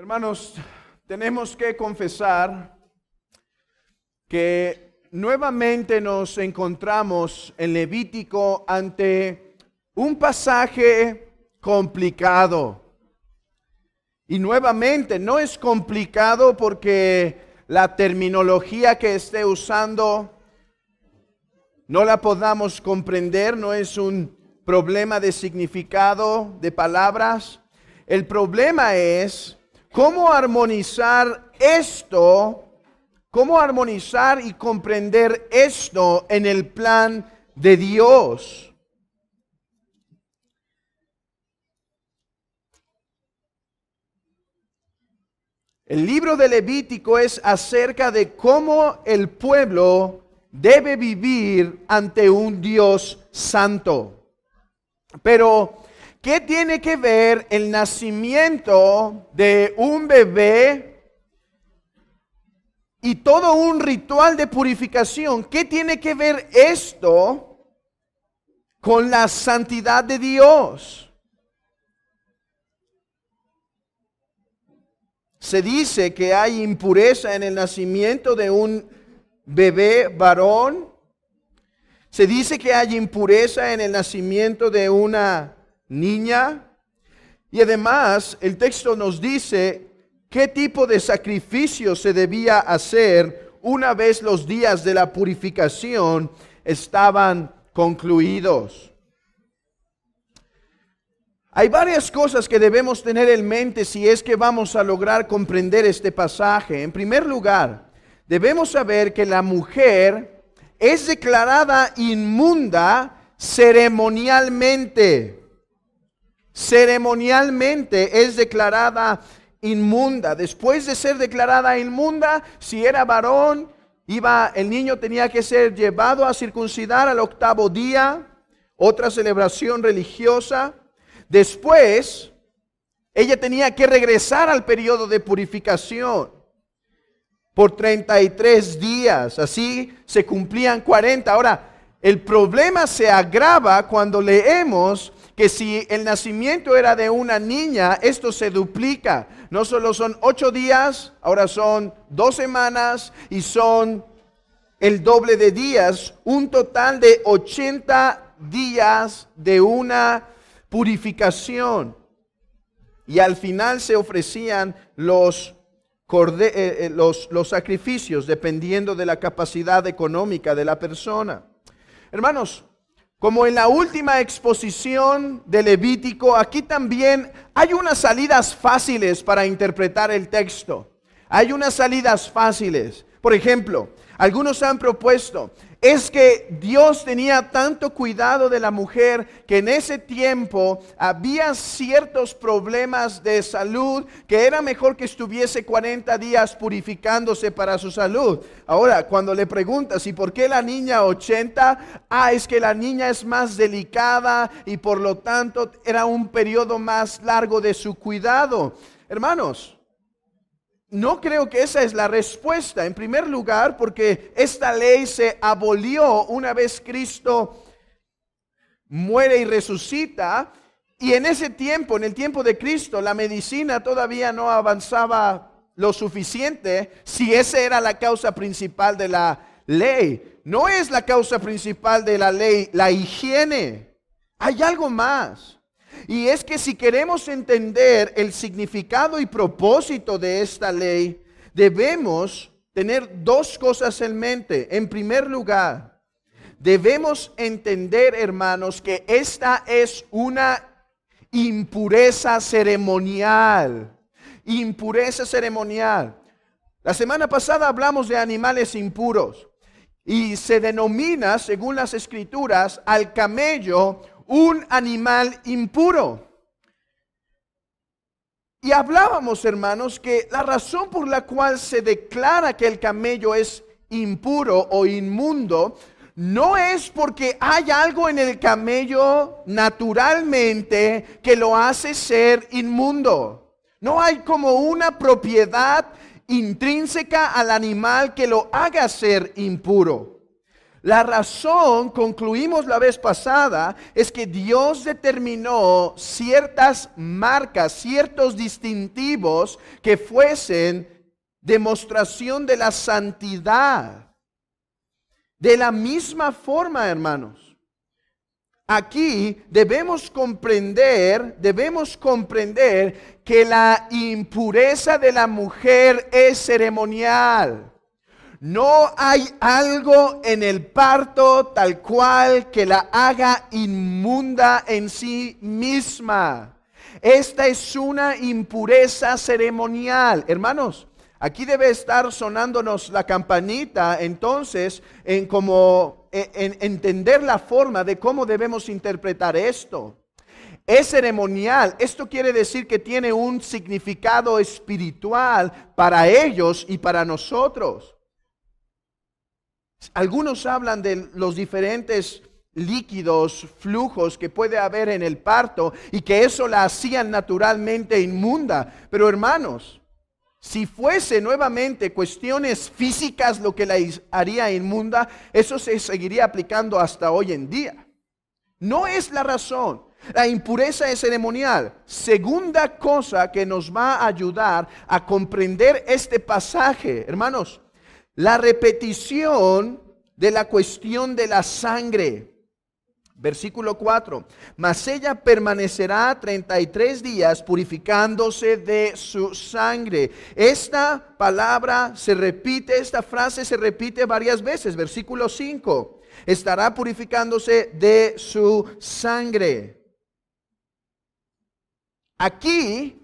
Hermanos, tenemos que confesar que nuevamente nos encontramos en Levítico ante un pasaje complicado. Y nuevamente no es complicado porque la terminología que esté usando no la podamos comprender, no es un problema de significado de palabras. El problema es ¿Cómo armonizar esto? ¿Cómo armonizar y comprender esto en el plan de Dios? El libro de Levítico es acerca de cómo el pueblo debe vivir ante un Dios santo. Pero ¿Qué tiene que ver el nacimiento de un bebé y todo un ritual de purificación? ¿Qué tiene que ver esto con la santidad de Dios? Se dice que hay impureza en el nacimiento de un bebé varón. Se dice que hay impureza en el nacimiento de una niña. Y además el texto nos dice qué tipo de sacrificio se debía hacer una vez los días de la purificación estaban concluidos. Hay varias cosas que debemos tener en mente si es que vamos a lograr comprender este pasaje. En primer lugar, debemos saber que la mujer es declarada inmunda ceremonialmente ceremonialmente es declarada inmunda. Después de ser declarada inmunda, si era varón, iba el niño tenía que ser llevado a circuncidar al octavo día, otra celebración religiosa. Después, ella tenía que regresar al periodo de purificación por 33 días. Así se cumplían 40. Ahora, el problema se agrava cuando leemos que si el nacimiento era de una niña, esto se duplica. No solo son ocho días, ahora son dos semanas y son el doble de días, un total de 80 días de una purificación. Y al final se ofrecían eh, eh, los los, sacrificios dependiendo de la capacidad económica de la persona. Hermanos, como en la última exposición de Levítico, aquí también hay unas salidas fáciles para interpretar el texto. Hay unas salidas fáciles. Por ejemplo, algunos han propuesto es que Dios tenía tanto cuidado de la mujer que en ese tiempo había ciertos problemas de salud que era mejor que estuviese 40 días purificándose para su salud. Ahora, cuando le preguntas, ¿y por qué la niña 80? Ah, es que la niña es más delicada y por lo tanto era un periodo más largo de su cuidado. Hermanos, no creo que esa es la respuesta. En primer lugar, porque esta ley se abolió una vez Cristo muere y resucita. Y en ese tiempo, en el tiempo de Cristo, la medicina todavía no avanzaba lo suficiente si esa era la causa principal de la ley. No es la causa principal de la ley la higiene. Hay algo más. Y es que si queremos entender el significado y propósito de esta ley, debemos tener dos cosas en mente. En primer lugar, debemos entender, hermanos, que esta es una impureza ceremonial. Impureza ceremonial. La semana pasada hablamos de animales impuros y se denomina, según las escrituras, al camello un animal impuro. Y hablábamos, hermanos, que la razón por la cual se declara que el camello es impuro o inmundo no es porque hay algo en el camello naturalmente que lo hace ser inmundo. No hay como una propiedad intrínseca al animal que lo haga ser impuro. La razón, concluimos la vez pasada, es que Dios determinó ciertas marcas, ciertos distintivos que fuesen demostración de la santidad. De la misma forma, hermanos, aquí debemos comprender, debemos comprender que la impureza de la mujer es ceremonial. No hay algo en el parto tal cual que la haga inmunda en sí misma. Esta es una impureza ceremonial. Hermanos, aquí debe estar sonándonos la campanita entonces en cómo e, entender la forma de cómo debemos interpretar esto. Es ceremonial. Esto quiere decir que tiene un significado espiritual para ellos y para nosotros. Algunos hablan de los diferentes líquidos, flujos que puede haber en el parto y que eso la hacían naturalmente inmunda. Pero hermanos, si fuese nuevamente cuestiones físicas lo que la haría inmunda, eso se seguiría aplicando hasta hoy en día. No es la razón. La impureza es ceremonial. Segunda cosa que nos va a ayudar a comprender este pasaje, hermanos, la repetición de la cuestión de la sangre. Versículo 4. Mas ella permanecerá 33 días purificándose de su sangre. Esta palabra se repite, esta frase se repite varias veces. Versículo 5. Estará purificándose de su sangre. Aquí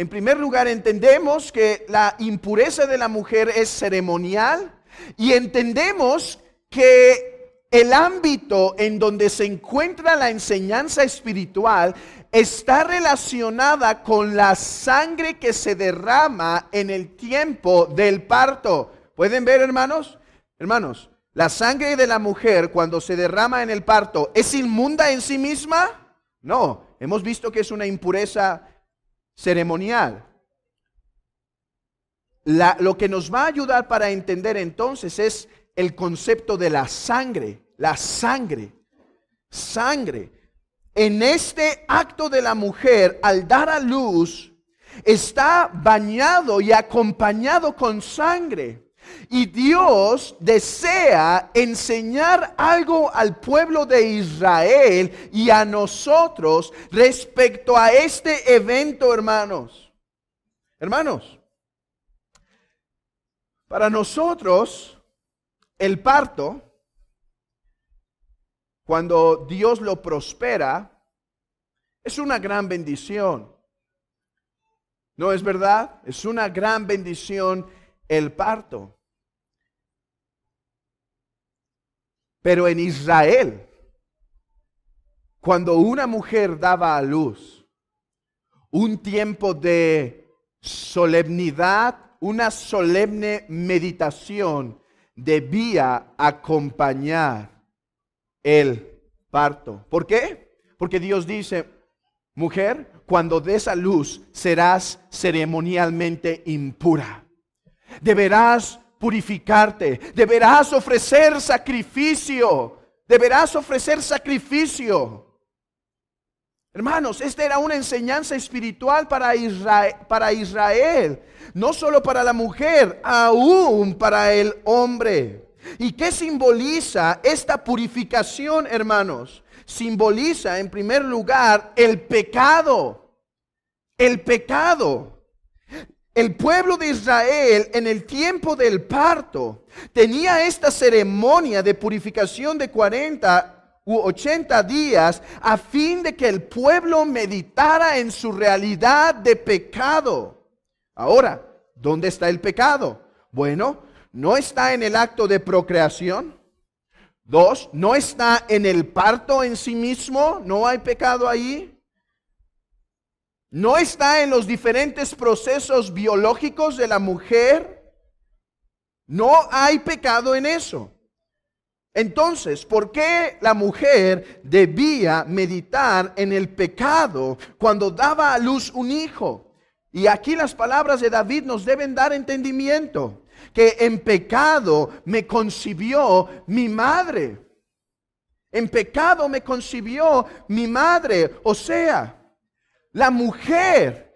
en primer lugar, entendemos que la impureza de la mujer es ceremonial y entendemos que el ámbito en donde se encuentra la enseñanza espiritual está relacionada con la sangre que se derrama en el tiempo del parto. ¿Pueden ver, hermanos? Hermanos, la sangre de la mujer cuando se derrama en el parto, ¿es inmunda en sí misma? No, hemos visto que es una impureza ceremonial. lo que nos va a ayudar para entender entonces es el concepto de la sangre, la sangre, sangre. En este acto de la mujer, al dar a luz, está bañado y acompañado con sangre. Y Dios desea enseñar algo al pueblo de Israel y a nosotros respecto a este evento, hermanos. Hermanos, para nosotros el parto, cuando Dios lo prospera, es una gran bendición. ¿No es verdad? Es una gran bendición el parto. Pero en Israel, cuando una mujer daba a luz, un tiempo de solemnidad, una solemne meditación debía acompañar el parto. ¿Por qué? Porque Dios dice, mujer, cuando des a luz serás ceremonialmente impura. Deberás purificarte, deberás ofrecer sacrificio, deberás ofrecer sacrificio. Hermanos, esta era una enseñanza espiritual para Israel, para Israel, no solo para la mujer, aún para el hombre. ¿Y qué simboliza esta purificación, hermanos? Simboliza en primer lugar el pecado, el pecado. El pueblo de Israel en el tiempo del parto tenía esta ceremonia de purificación de 40 u 80 días a fin de que el pueblo meditara en su realidad de pecado. Ahora, ¿dónde está el pecado? Bueno, no está en el acto de procreación. Dos, no está en el parto en sí mismo, no hay pecado ahí no está en los diferentes procesos biológicos de la mujer. No hay pecado en eso. Entonces, ¿por qué la mujer debía meditar en el pecado cuando daba a luz un hijo? Y aquí las palabras de David nos deben dar entendimiento, que en pecado me concibió mi madre. En pecado me concibió mi madre. O sea, la mujer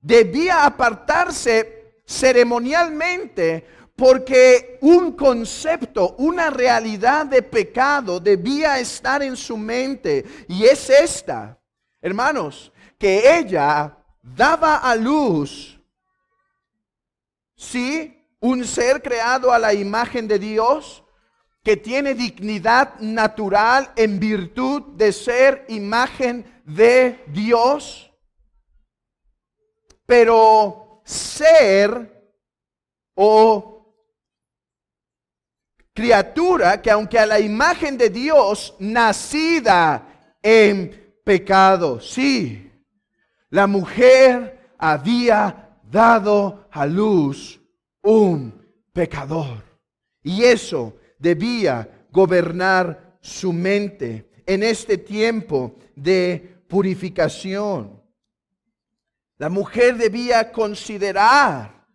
debía apartarse ceremonialmente porque un concepto, una realidad de pecado debía estar en su mente. Y es esta, hermanos, que ella daba a luz, sí, un ser creado a la imagen de Dios, que tiene dignidad natural en virtud de ser imagen de Dios, pero ser o criatura que aunque a la imagen de Dios, nacida en pecado. Sí, la mujer había dado a luz un pecador. Y eso debía gobernar su mente en este tiempo de purificación. La mujer debía considerar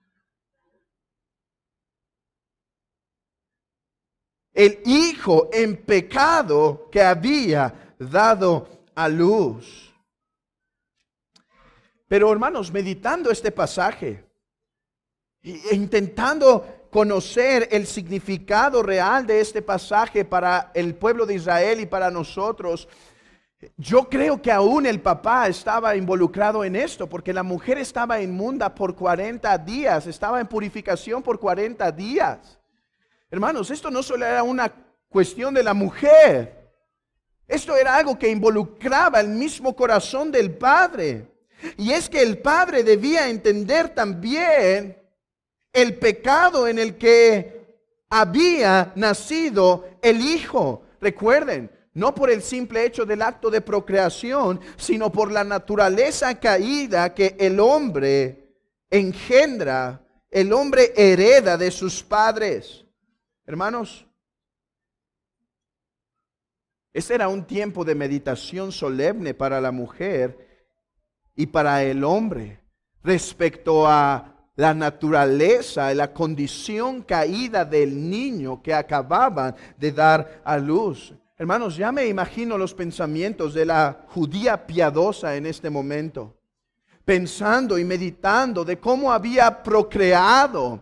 el hijo en pecado que había dado a luz. Pero hermanos, meditando este pasaje, e intentando conocer el significado real de este pasaje para el pueblo de Israel y para nosotros, yo creo que aún el papá estaba involucrado en esto, porque la mujer estaba inmunda por 40 días, estaba en purificación por 40 días. Hermanos, esto no solo era una cuestión de la mujer, esto era algo que involucraba el mismo corazón del padre. Y es que el padre debía entender también el pecado en el que había nacido el hijo. Recuerden, no por el simple hecho del acto de procreación, sino por la naturaleza caída que el hombre engendra, el hombre hereda de sus padres. Hermanos, ese era un tiempo de meditación solemne para la mujer y para el hombre respecto a la naturaleza y la condición caída del niño que acababan de dar a luz. Hermanos, ya me imagino los pensamientos de la judía piadosa en este momento, pensando y meditando de cómo había procreado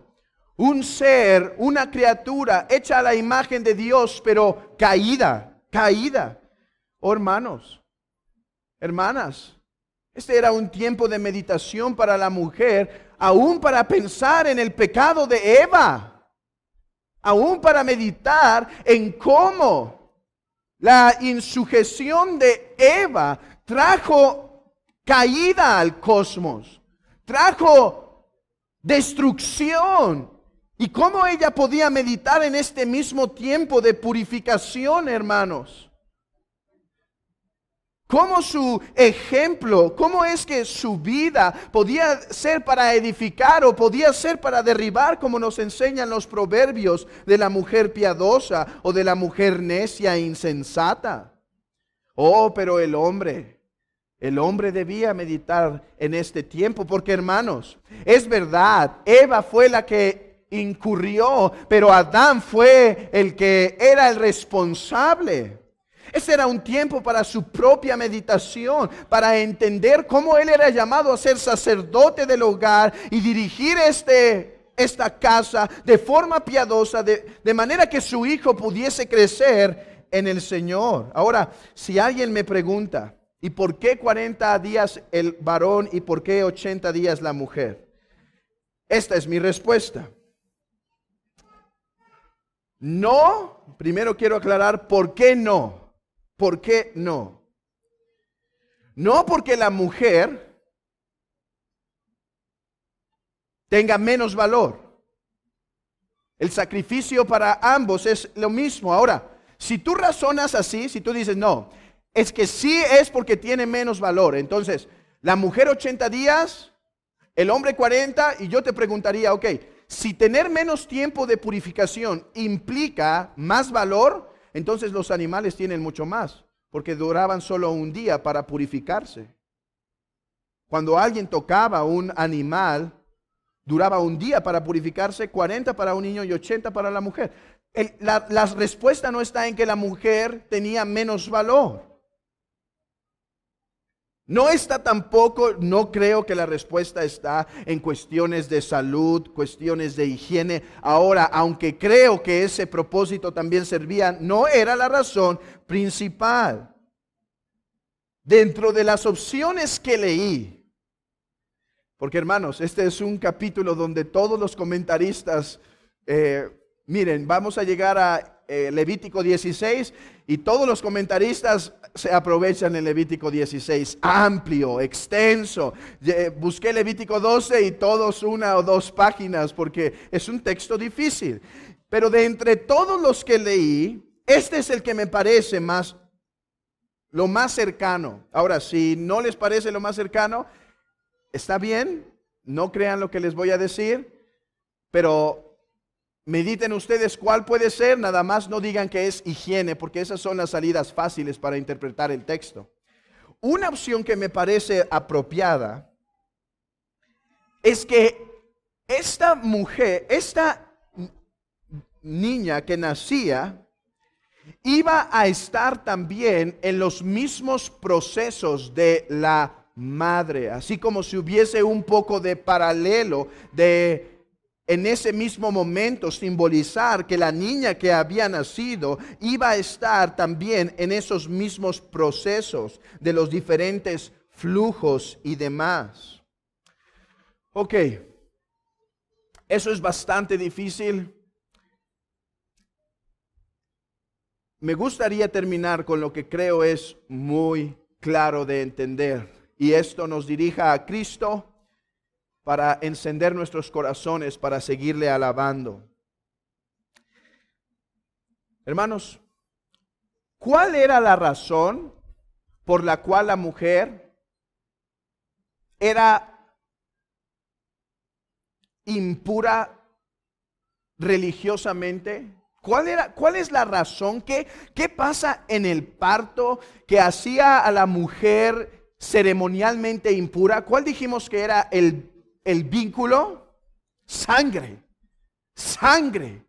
un ser, una criatura hecha a la imagen de Dios, pero caída, caída. Oh, hermanos, hermanas, este era un tiempo de meditación para la mujer, aún para pensar en el pecado de Eva, aún para meditar en cómo la insujeción de Eva trajo caída al cosmos, trajo destrucción. ¿Y cómo ella podía meditar en este mismo tiempo de purificación, hermanos? cómo su ejemplo, cómo es que su vida podía ser para edificar o podía ser para derribar, como nos enseñan los proverbios de la mujer piadosa o de la mujer necia e insensata. Oh, pero el hombre, el hombre debía meditar en este tiempo, porque hermanos, es verdad, Eva fue la que incurrió, pero Adán fue el que era el responsable. Ese era un tiempo para su propia meditación, para entender cómo él era llamado a ser sacerdote del hogar y dirigir este esta casa de forma piadosa, de, de, manera que su hijo pudiese crecer en el Señor. Ahora, si alguien me pregunta, ¿y por qué 40 días el varón y por qué 80 días la mujer? Esta es mi respuesta. No, primero quiero aclarar, ¿por qué no? ¿Por qué no? No porque la mujer tenga menos valor. El sacrificio para ambos es lo mismo. Ahora, si tú razonas así, si tú dices, no, es que sí es porque tiene menos valor. Entonces, la mujer 80 días, el hombre 40, y yo te preguntaría, ok, si tener menos tiempo de purificación implica más valor, entonces los animales tienen mucho más, porque duraban solo un día para purificarse. Cuando alguien tocaba un animal, duraba un día para purificarse, 40 para un niño y 80 para la mujer. la respuesta no está en que la mujer tenía menos valor. No está tampoco, no creo que la respuesta está en cuestiones de salud, cuestiones de higiene. Ahora, aunque creo que ese propósito también servía, no era la razón principal. Dentro de las opciones que leí, porque hermanos, este es un capítulo donde todos los comentaristas, eh, miren, vamos a llegar a eh, Levítico 16 y todos los comentaristas se aprovechan en Levítico 16, amplio, extenso. Eh, busqué Levítico 12 y todos una o dos páginas porque es un texto difícil. Pero de entre todos los que leí, este es el que me parece más lo más cercano. Ahora, si no les parece lo más cercano, está bien, no crean lo que les voy a decir, pero Mediten ustedes cuál puede ser, nada más no digan que es higiene, porque esas son las salidas fáciles para interpretar el texto. Una opción que me parece apropiada es que esta mujer, esta niña que nacía, iba a estar también en los mismos procesos de la madre, así como si hubiese un poco de paralelo de en ese mismo momento simbolizar que la niña que había nacido iba a estar también en esos mismos procesos de los diferentes flujos y demás. Ok, eso es bastante difícil. Me gustaría terminar con lo que creo es muy claro de entender y esto nos dirija a Cristo para encender nuestros corazones, para seguirle alabando. Hermanos, ¿cuál era la razón por la cual la mujer era impura religiosamente? ¿Cuál, era, ¿Cuál es la razón? que ¿Qué pasa en el parto que hacía a la mujer ceremonialmente impura? ¿Cuál dijimos que era el el vínculo, sangre, sangre.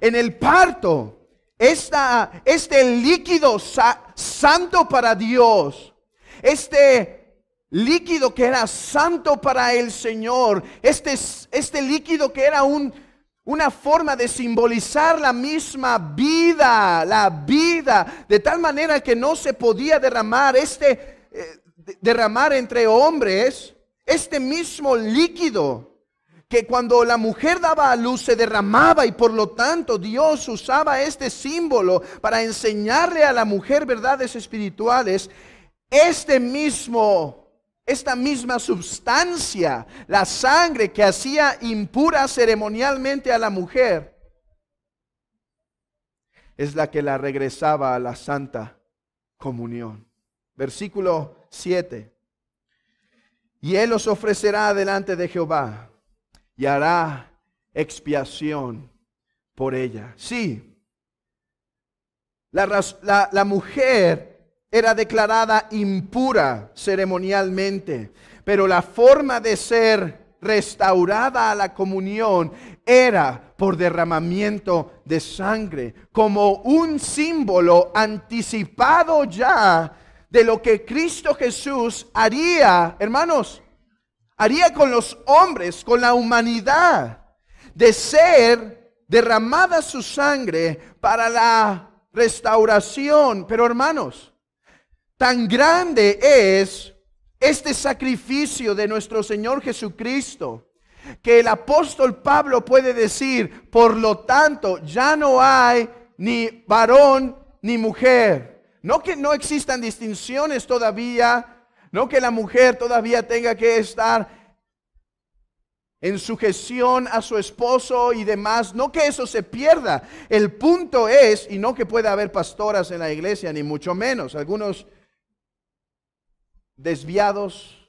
En el parto, esta, este líquido santo para Dios, este líquido que era santo para el Señor, este, este líquido que era un, una forma de simbolizar la misma vida, la vida, de tal manera que no se podía derramar este... Eh, derramar entre hombres, este mismo líquido que cuando la mujer daba a luz se derramaba y por lo tanto Dios usaba este símbolo para enseñarle a la mujer verdades espirituales, este mismo, esta misma sustancia, la sangre que hacía impura ceremonialmente a la mujer, es la que la regresaba a la santa comunión. Versículo 7. Y él los ofrecerá delante de Jehová y hará expiación por ella. Sí, la, la mujer era declarada impura ceremonialmente, pero la forma de ser restaurada a la comunión era por derramamiento de sangre, como un símbolo anticipado ya de lo que Cristo Jesús haría, hermanos, haría con los hombres, con la humanidad, de ser derramada su sangre para la restauración. Pero hermanos, tan grande es este sacrificio de nuestro Señor Jesucristo que el apóstol Pablo puede decir, por lo tanto, ya no hay ni varón ni mujer no que no existan distinciones todavía, no que la mujer todavía tenga que estar en sujeción a su esposo y demás, no que eso se pierda. El punto es, y no que pueda haber pastoras en la iglesia, ni mucho menos, algunos desviados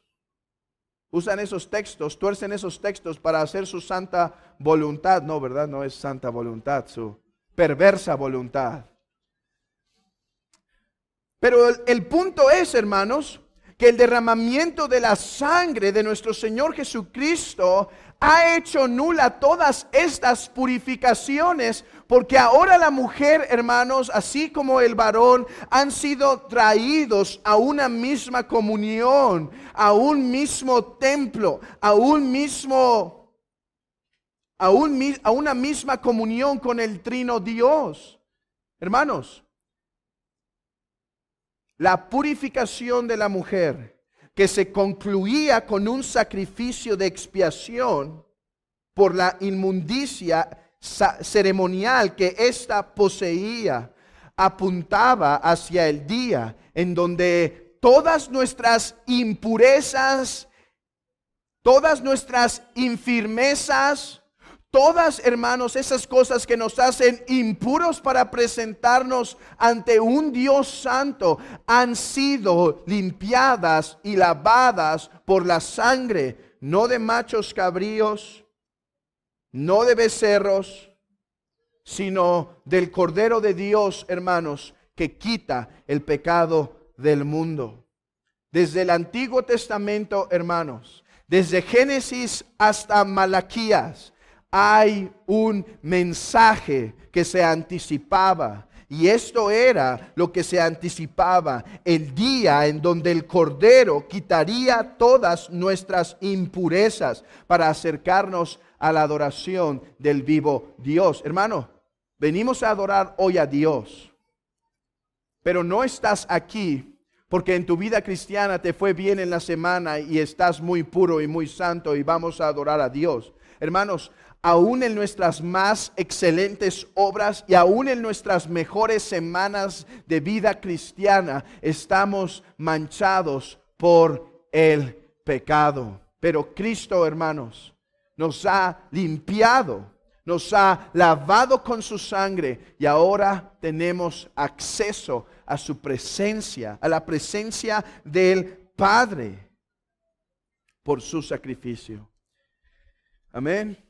usan esos textos, tuercen esos textos para hacer su santa voluntad. No, ¿verdad? No es santa voluntad, su perversa voluntad. Pero el, punto es, hermanos, que el derramamiento de la sangre de nuestro Señor Jesucristo ha hecho nula todas estas purificaciones, porque ahora la mujer, hermanos, así como el varón, han sido traídos a una misma comunión, a un mismo templo, a un mismo, a, un, a una misma comunión con el trino Dios. Hermanos, la purificación de la mujer, que se concluía con un sacrificio de expiación por la inmundicia ceremonial que ésta poseía, apuntaba hacia el día en donde todas nuestras impurezas, todas nuestras infirmezas, Todas, hermanos, esas cosas que nos hacen impuros para presentarnos ante un Dios santo han sido limpiadas y lavadas por la sangre, no de machos cabríos, no de becerros, sino del Cordero de Dios, hermanos, que quita el pecado del mundo. Desde el Antiguo Testamento, hermanos, desde Génesis hasta Malaquías, hay un mensaje que se anticipaba. Y esto era lo que se anticipaba, el día en donde el Cordero quitaría todas nuestras impurezas para acercarnos a la adoración del vivo Dios. Hermano, venimos a adorar hoy a Dios, pero no estás aquí porque en tu vida cristiana te fue bien en la semana y estás muy puro y muy santo y vamos a adorar a Dios. Hermanos, aún en nuestras más excelentes obras y aún en nuestras mejores semanas de vida cristiana, estamos manchados por el pecado. Pero Cristo, hermanos, nos ha limpiado, nos ha lavado con su sangre y ahora tenemos acceso a su presencia, a la presencia del Padre por su sacrificio. Amén.